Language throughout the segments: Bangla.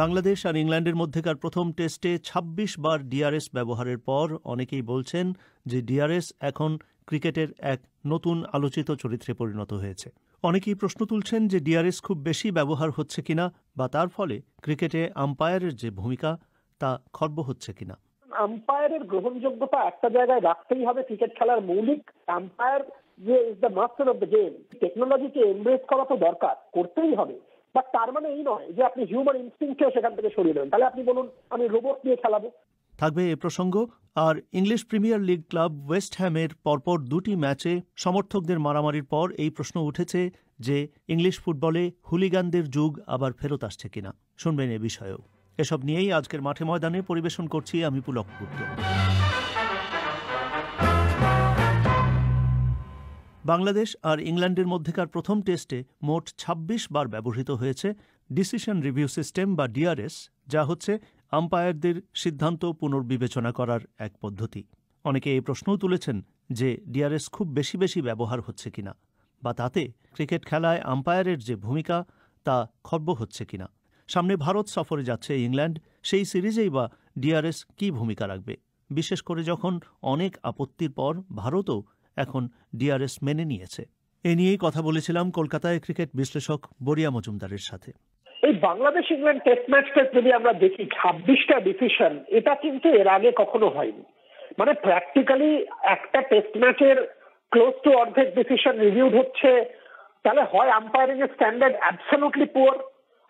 বাংলাদেশ আর ইংল্যান্ডের মধ্যেকার প্রথম টেস্টে ২৬ বার ডিআরএস ব্যবহারের পর অনেকেই বলছেন যে ডিআরএস এখন ক্রিকেটের এক নতুন আলোচিত চরিত্রে পরিণত হয়েছে অনেকেই প্রশ্ন তুলছেন যে ডিআরএস খুব বেশি ব্যবহার হচ্ছে কিনা বা তার ফলে ক্রিকেটে আম্পায়ারের যে ভূমিকা তা খর্ব হচ্ছে কিনা আম্পায়ারের গ্রহণযোগ্যতা একটা জায়গায় রাখতেই হবে ক্রিকেট খেলার মৌলিক আম্পায়ার যে is the master of the game টেকনোলজিকে এমব্রেস করা তো দরকার করতেই হবে বাট তার মানে এই নয় যে আপনি হিউম্যান ইনস্টিংকে সেখান থেকে সরিয়ে দেবেন তাহলে আপনি বলুন আমি রোবট দিয়ে খেলাবো থাকবে এ প্রসঙ্গ আর English Premier League club West হ্যামের পরপর দুটি ম্যাচে সমর্থকদের মারামারির পর এই প্রশ্ন উঠেছে যে ইংলিশ ফুটবলে হুলিগানদের যুগ আবার ফেরত আসছে কিনা শুনবেন এ বিষয়েও এসব নিয়েই আজকের মাঠে ময়দানে পরিবেশন করছি আমি পুলক গুপ্ত বাংলাদেশ আর ইংল্যান্ডের মধ্যেকার প্রথম টেস্টে মোট ২৬ বার ব্যবহৃত হয়েছে ডিসিশন রিভিউ সিস্টেম বা ডিআরএস যা হচ্ছে আম্পায়ারদের সিদ্ধান্ত পুনর্বিবেচনা করার এক পদ্ধতি অনেকে এই প্রশ্নও তুলেছেন যে ডিআরএস খুব বেশি বেশি ব্যবহার হচ্ছে কিনা বা তাতে ক্রিকেট খেলায় আম্পায়ারের যে ভূমিকা তা খর্ব হচ্ছে কিনা সামনে ভারত সফরে যাচ্ছে ইংল্যান্ড সেই সিরিজেই বা ডিআরএস কি ভূমিকা রাখবে বিশেষ করে যখন অনেক আপত্তির পর ভারতও এখন ডিআরএস মেনে নিয়েছে এ নিয়েই কথা বলেছিলাম কলকাতায় ক্রিকেট বিশ্লেষক বরিয়া মজুমদারের সাথে এই বাংলাদেশ ইংল্যান্ড টেস্ট ম্যাচটা যদি আমরা দেখি ছাব্বিশটা ডিসিশন এটা কিন্তু এর আগে কখনো হয়নি মানে প্র্যাকটিক্যালি একটা টেস্ট ম্যাচের ক্লোজ টু অর্ধেক ডিসিশন রিভিউড হচ্ছে তাহলে হয় আম্পায়ারিং এর স্ট্যান্ডার্ড অ্যাবসলুটলি পুয়ার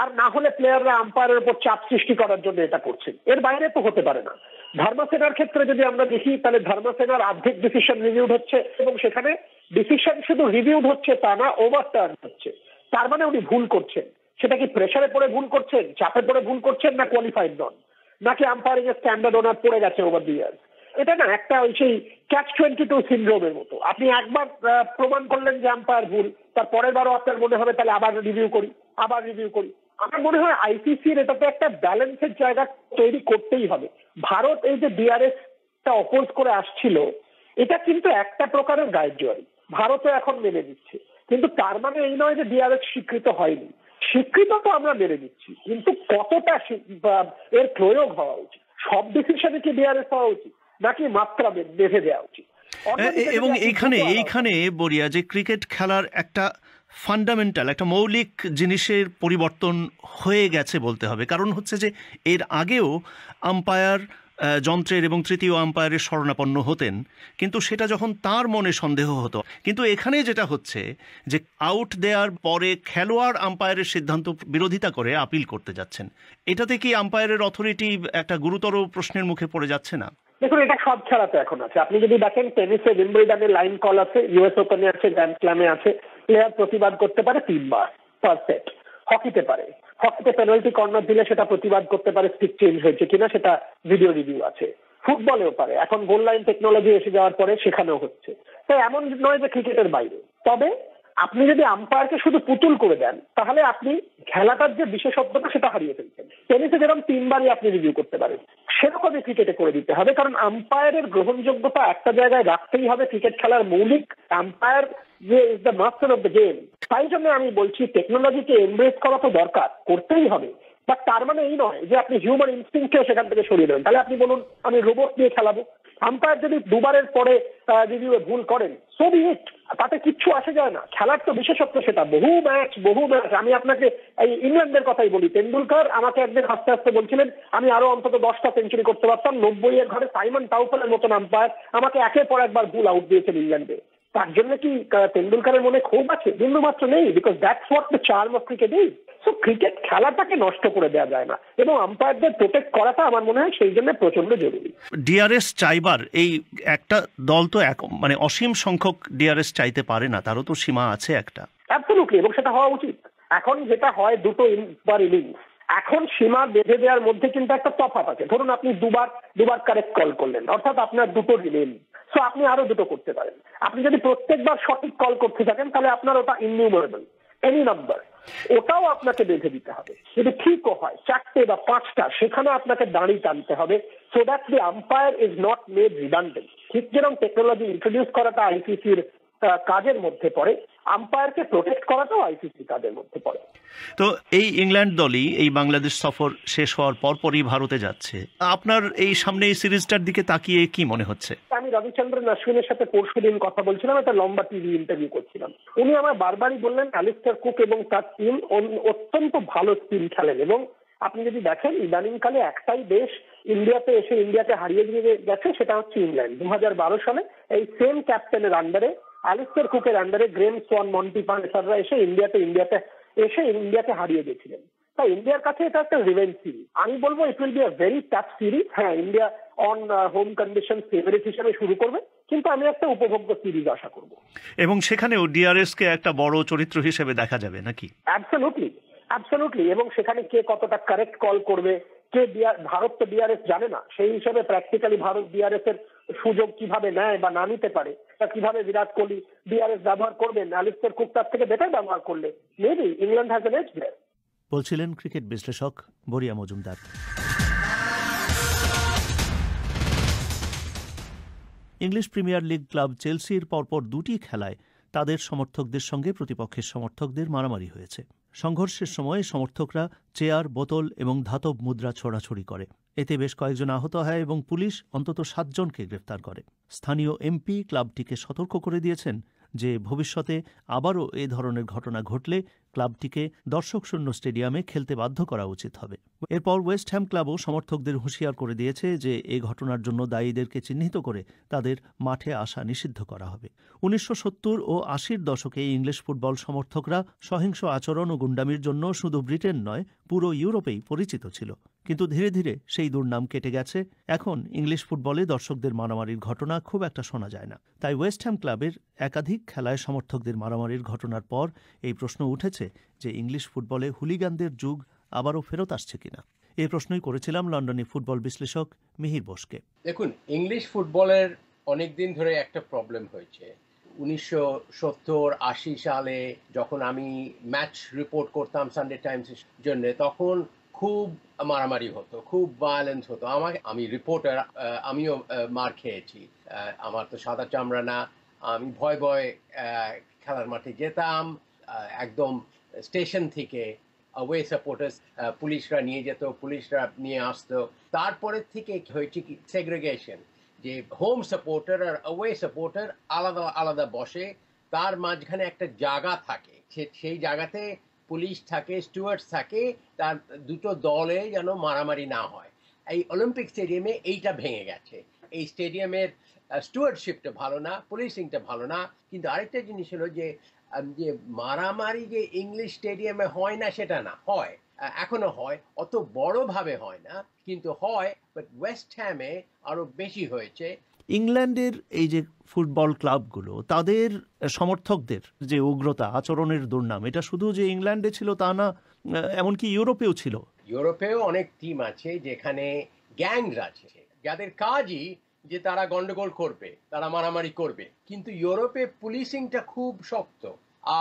আর না হলে প্লেয়াররা আম্পায়ারের উপর চাপ সৃষ্টি করার জন্য এটা করছে এর বাইরে তো হতে পারে না ধর্মাসেনার ক্ষেত্রে যদি আমরা দেখি তাহলে ধর্মাসেনার অর্ধেক ডিসিশন রিভিউড হচ্ছে এবং সেখানে ডিসিশন শুধু রিভিউড হচ্ছে তা না ওভারটার্ন হচ্ছে তার মানে উনি ভুল করছেন সেটা কি প্রেশারে পড়ে ভুল করছেন চাপে পড়ে ভুল করছেন না কোয়ালিফাইড নন নাকি আম্পায়ারিং এর স্ট্যান্ডার্ড ওনার পড়ে গেছে ওভার দি ইয়ার্স এটা না একটা ওই সেই ক্যাচ টোয়েন্টি টু সিন্ড্রোমের মতো আপনি একবার প্রমাণ করলেন যে আম্পায়ার ভুল তার পরের বারও আপনার মনে হবে তাহলে আবার রিভিউ করি আবার রিভিউ করি আমার মনে হয় আইসিসি এর এটাতে একটা ব্যালেন্সের জায়গা তৈরি করতেই হবে ভারত এই যে ডিআরএস টা অপোজ করে আসছিল এটা কিন্তু একটা প্রকারের গাইড জোয়ারি ভারতও এখন মেনে নিচ্ছে কিন্তু তার মানে এই নয় যে ডিআরএস স্বীকৃত হয়নি স্বীকৃত তো আমরা মেনে নিচ্ছি কিন্তু কতটা এর প্রয়োগ হওয়া উচিত সব ডিসিশনে কি ডিআরএস হওয়া উচিত নাকি মাত্রা বেঁধে দেওয়া উচিত এবং এইখানে এইখানে বরিয়া যে ক্রিকেট খেলার একটা ফান্ডামেন্টাল একটা মৌলিক জিনিসের পরিবর্তন হয়ে গেছে বলতে হবে কারণ হচ্ছে যে এর আগেও আম্পায়ার যন্ত্রের এবং তৃতীয় আম্পায়ারের স্মরণাপন্ন হতেন কিন্তু সেটা যখন তার মনে সন্দেহ হতো কিন্তু এখানে যেটা হচ্ছে যে আউট দেওয়ার পরে খেলোয়াড় আম্পায়ারের সিদ্ধান্ত বিরোধিতা করে আপিল করতে যাচ্ছেন এটাতে কি আম্পায়ারের অথরিটি একটা গুরুতর প্রশ্নের মুখে পড়ে যাচ্ছে না দেখুন এটা সব খেলাতে এখন আছে আপনি যদি দেখেন টেনিসে উইম্বলডনে লাইন কল আছে ইউএস ওপেনে আছে গ্র্যান্ড স্ল্যামে আছে প্লেয়ার প্রতিবাদ করতে পারে তিনবার পার সেট হকিতে পারে হকিতে পেনাল্টি কর্নার দিলে সেটা প্রতিবাদ করতে পারে স্টিক চেঞ্জ হয়েছে কিনা সেটা ভিডিও রিভিউ আছে ফুটবলেও পারে এখন গোল লাইন টেকনোলজি এসে যাওয়ার পরে সেখানেও হচ্ছে তাই এমন নয় যে ক্রিকেটের বাইরে তবে আপনি যদি আম্পায়ারকে শুধু পুতুল করে দেন তাহলে আপনি খেলাটার যে বিশেষত্বটা সেটা হারিয়ে ফেলছেন টেনিসে যেরকম তিনবারই আপনি রিভিউ করতে পারেন সেরকমই ক্রিকেটে করে দিতে হবে কারণ আম্পায়ারের গ্রহণযোগ্যতা একটা জায়গায় রাখতেই হবে ক্রিকেট খেলার মৌলিক আম্পায়ার যে is the master of the game তাই জন্য আমি বলছি টেকনোলজিকে এমব্রেস করা তো দরকার করতেই হবে বাট তার মানে এই নয় যে আপনি হিউম্যান ইনস্টিংকেও সেখান থেকে সরিয়ে দেবেন তাহলে আপনি বলুন আমি রোবট নিয়ে খেলাবো আম্পায়ার যদি দুবারের পরে রিভিউ ভুল করেন সো বি ইট তাতে কিচ্ছু আসে যায় না খেলার তো বিশেষত্ব সেটা বহু ম্যাচ বহু ম্যাচ আমি আপনাকে এই ইংল্যান্ডের কথাই বলি তেন্ডুলকার আমাকে একদিন হাসতে হাসতে বলছিলেন আমি আরো অন্তত দশটা সেঞ্চুরি করতে পারতাম নব্বই এর ঘরে সাইমন টাউফেলের মতন আম্পায়ার আমাকে একের পর একবার ভুল আউট দিয়েছেন ইংল্যান্ডে তার জন্য কি তেন্ডুলকারের মনে ক্ষোভ আছে বিন্দু মাত্র নেই because that's what the charm of cricket is so cricket খেলাটাকে নষ্ট করে দেওয়া যায় না এবং আম্পায়ারদের প্রোটেক্ট করাটা আমার মনে হয় সেই জন্য প্রচন্ড জরুরি ডিআরএস চাইবার এই একটা দল তো এক মানে অসীম সংখ্যক ডিআরএস চাইতে পারে না তারও তো সীমা আছে একটা অ্যাবসলুটলি এবং সেটা হওয়া উচিত এখন যেটা হয় দুটো পার ইনিংস এখন সীমা বেঁধে দেওয়ার মধ্যে কিন্তু একটা তফাত আছে ধরুন আপনি দুবার দুবার কারেক্ট কল করলেন অর্থাৎ আপনার দুটো রিলেন সো আপনি আরো দুটো করতে পারেন আপনি যদি প্রত্যেকবার সঠিক কল করতে থাকেন তাহলে আপনার ওটা ইনিউমারেবল এনি নাম্বার ওটাও আপনাকে বেঁধে দিতে হবে যদি ঠিকও হয় চারটে বা পাঁচটা সেখানে আপনাকে দাঁড়িয়ে টানতে হবে so that the umpire is not made redundant ঠিক যেরকম টেকনোলজি ইন্ট্রোডিউস করাটা আইসিসির কাজের মধ্যে পড়ে আম্পায়ারকে প্রোটেক্ট করাটাও আইসিসি কাজের মধ্যে পড়ে তো এই ইংল্যান্ড দলই এই বাংলাদেশ সফর শেষ হওয়ার পর পরই ভারতে যাচ্ছে আপনার এই সামনে এই সিরিজটার দিকে তাকিয়ে কি মনে হচ্ছে আমি রবিচন্দ্রন অশ্বিনের সাথে পরশু দিন কথা বলছিলাম একটা লম্বা টিভি ইন্টারভিউ করছিলাম উনি আমার বারবারই বললেন অ্যালিস্টার কুক এবং তার টিম অত্যন্ত ভালো টিম খেলেন এবং আপনি যদি দেখেন ইদানিংকালে একটাই দেশ ইন্ডিয়াতে এসে ইন্ডিয়াকে হারিয়ে দিয়ে গেছে সেটা হচ্ছে ইংল্যান্ড দু হাজার বারো সালে এই সেম ক্যাপ্টেনের আন্ডারে অ্যালিস্টার কুকের আন্ডারে গ্রেম সোয়ান মন্টি পানেসাররা এসে ইন্ডিয়াতে ইন্ডিয়াতে এসে ইন্ডিয়াকে হারিয়ে দিয়েছিলেন তাই ইন্ডিয়ার কাছে এটা একটা রিভেঞ্জ সিরিজ আমি বলবো it will be a very tough series হ্যাঁ India on home condition favourite হিসেবে শুরু করবে কিন্তু আমি একটা উপভোগ্য সিরিজ আশা করব এবং সেখানে ডিআরএস কে একটা বড় চরিত্র হিসেবে দেখা যাবে নাকি অ্যাবসলুটলি অ্যাবসলুটলি এবং সেখানে কে কতটা কারেক্ট কল করবে কে ভারত তো ডিআরএস জানে না সেই হিসেবে প্র্যাকটিক্যালি ভারত ডিআরএস এর সুযোগ কিভাবে নেয় বা না নিতে পারে বা কিভাবে বিরাট কোহলি ডিআরএস ব্যবহার করবেন অ্যালিস্টার কুক তার থেকে বেটার ব্যবহার করলে maybe England has an edge বলছিলেন ক্রিকেট বিশ্লেষক Boria Majumdar English Premier League club চেলসির পরপর দুটি খেলায় তাদের সমর্থকদের সঙ্গে প্রতিপক্ষের সমর্থকদের মারামারি হয়েছে সংঘর্ষের সময় সমর্থকরা চেয়ার বোতল এবং ধাতব মুদ্রা ছোড়াছড়ি করে এতে বেশ কয়েকজন আহত হয় এবং পুলিশ অন্তত সাতজনকে গ্রেফতার করে স্থানীয় এমপি ক্লাবটিকে সতর্ক করে দিয়েছেন যে ভবিষ্যতে আবারও এ ধরনের ঘটনা ঘটলে ক্লাবটিকে দর্শকশূন্য স্টেডিয়ামে খেলতে বাধ্য করা উচিত হবে এরপর ওয়েস্টহ্যাম ক্লাবও সমর্থকদের হুঁশিয়ার করে দিয়েছে যে এ ঘটনার জন্য দায়ীদেরকে চিহ্নিত করে তাদের মাঠে আসা নিষিদ্ধ করা হবে উনিশশো ও আশির দশকে ইংলিশ ফুটবল সমর্থকরা সহিংস আচরণ ও গুন্ডামির জন্য শুধু ব্রিটেন নয় পুরো ইউরোপেই পরিচিত ছিল কিন্তু ধীরে ধীরে সেই দুর্নাম কেটে গেছে এখন ইংলিশ ফুটবলে দর্শকদের মারামারির ঘটনা খুব একটা শোনা যায় না তাই ওয়েস্টহ্যাম ক্লাবের একাধিক খেলায় সমর্থকদের মারামারির ঘটনার পর এই প্রশ্ন উঠেছে যে ইংলিশ ফুটবলে হুলিগানদের যুগ আবারও ফেরত আসছে কিনা এই প্রশ্নই করেছিলাম লন্ডনে ফুটবল বিশ্লেষক মিহির বোসকে দেখুন ইংলিশ ফুটবলের অনেকদিন ধরে একটা প্রবলেম হয়েছে উনিশশো সত্তর আশি সালে যখন আমি ম্যাচ রিপোর্ট করতাম সানডে টাইমসের জন্য তখন খুব মারামারি হতো খুব ভায়োলেন্স হতো আমাকে আমি রিপোর্টার আমিও মার খেয়েছি আমার তো সাদা চামড়া না আমি ভয় ভয় খেলার মাঠে যেতাম একদম স্টেশন থেকে ওয়ে সাপোর্টার্স পুলিশরা নিয়ে যেত পুলিশরা নিয়ে আসতো তারপরে থেকে হয়েছে কি সেগ্রিগেশন যে হোম সাপোর্টার আর ওয়ে সাপোর্টার আলাদা আলাদা বসে তার মাঝখানে একটা জায়গা থাকে সেই জায়গাতে পুলিশ থাকে স্টুয়ার্টস থাকে তার দুটো দলে যেন মারামারি না হয় এই অলিম্পিক স্টেডিয়ামে এইটা ভেঙে গেছে এই স্টেডিয়ামের স্টুয়ার্ডশিপটা ভালো না পুলিশিংটা ভালো না কিন্তু আরেকটা জিনিস হলো যে যে মারামারি যে ইংলিশ স্টেডিয়ামে হয় না সেটা না হয় এখনো হয় অত বড়ভাবে হয় না কিন্তু হয় বাট ওয়েস্ট হ্যামে আরো বেশি হয়েছে ইংল্যান্ডের এই যে ফুটবল ক্লাবগুলো তাদের সমর্থকদের যে উগ্রতা আচরণের দুর্নাম এটা শুধু যে ইংল্যান্ডে ছিল তা না এমনকি ইউরোপেও ছিল ইউরোপেও অনেক টিম আছে যেখানে গ্যাংরা আছে যাদের কাজই যে তারা গন্ডগোল করবে তারা মারামারি করবে কিন্তু ইউরোপে পুলিশিংটা খুব শক্ত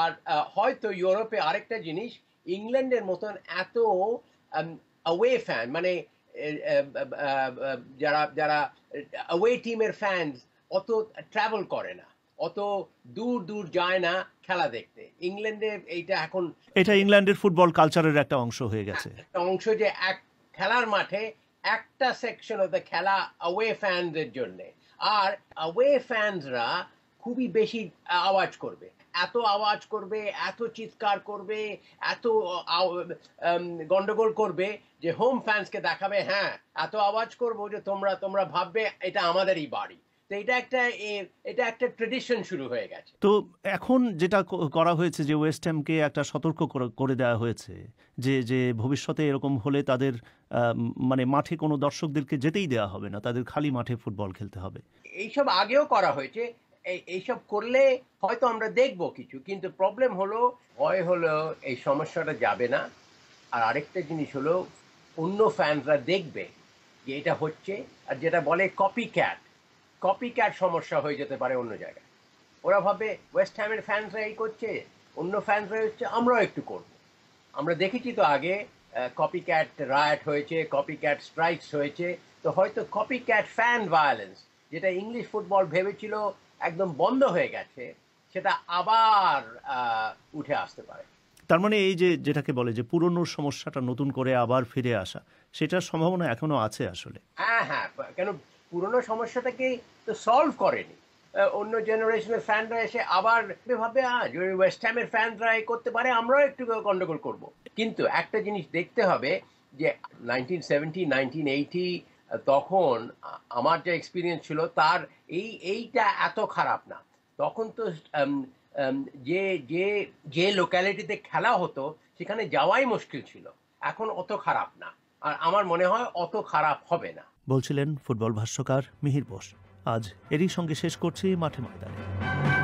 আর হয়তো ইউরোপে আরেকটা জিনিস ইংল্যান্ডের মতন এত অ্যাওয়ে ফ্যান মানে যারা যারা ওয়ে টিমের ফ্যান্স অত ট্রাভেল করে না অত দূর দূর যায় না খেলা দেখতে ইংল্যান্ডে এইটা এখন এটা ইংল্যান্ডের ফুটবল কালচারের একটা অংশ হয়ে গেছে একটা অংশ যে এক খেলার মাঠে একটা সেকশন অফ দ্য খেলা অ্যাওয়ে ফ্যানদের জন্যে আর অ্যাওয়ে ফ্যানসরা খুবই বেশি আওয়াজ করবে এত আওয়াজ করবে এত চিৎকার করবে এত গন্ডগোল করবে যে হোম ফ্যান্সকে দেখাবে হ্যাঁ এত আওয়াজ করবো যে তোমরা তোমরা ভাববে এটা আমাদেরই বাড়ি তো এটা একটা এটা একটা ট্রেডিশন শুরু হয়ে গেছে তো এখন যেটা করা হয়েছে যে ওয়েস্ট একটা সতর্ক করে দেওয়া হয়েছে যে যে ভবিষ্যতে এরকম হলে তাদের মানে মাঠে কোনো দর্শকদেরকে যেতেই দেওয়া হবে না তাদের খালি মাঠে ফুটবল খেলতে হবে এইসব আগেও করা হয়েছে এইসব করলে হয়তো আমরা দেখব কিছু কিন্তু প্রবলেম হলো ভয় হলো এই সমস্যাটা যাবে না আর আরেকটা জিনিস হলো অন্য ফ্যানরা দেখবে যে এটা হচ্ছে আর যেটা বলে কপি ক্যাট কপি ক্যাট সমস্যা হয়ে যেতে পারে অন্য জায়গায় ওরা ভাবে ওয়েস্ট হ্যামের ফ্যানরা এই করছে অন্য ফ্যানরা হচ্ছে আমরাও একটু করব আমরা দেখেছি তো আগে কপি ক্যাট রায়ট হয়েছে কপি ক্যাট স্ট্রাইকস হয়েছে তো হয়তো কপি ক্যাট ফ্যান ভায়োলেন্স যেটা ইংলিশ ফুটবল ভেবেছিল একদম বন্ধ হয়ে গেছে সেটা আবার উঠে আসতে পারে তার মানে এই যে যেটাকে বলে যে পুরনো সমস্যাটা নতুন করে আবার ফিরে আসা সেটার সম্ভাবনা এখনো আছে আসলে হ্যাঁ হ্যাঁ কেন পুরনো সমস্যাটাকে তো সলভ করেনি অন্য জেনারেশনের ফ্যানরা এসে আবার ভাবে হ্যাঁ যদি ফ্যানরা এ করতে পারে আমরাও একটু গন্ডগোল করব কিন্তু একটা জিনিস দেখতে হবে যে নাইনটিন সেভেন্টি নাইনটিন এইটি তখন আমার যে এক্সপিরিয়েন্স ছিল তার এই এইটা এত খারাপ না তখন তো যে যে যে লোকালিটিতে খেলা হতো সেখানে যাওয়াই মুশকিল ছিল এখন অত খারাপ না আর আমার মনে হয় অত খারাপ হবে না বলছিলেন ফুটবল ভাষ্যকার মিহির বোস আজ এরই সঙ্গে শেষ করছি মাঠে ময়দানে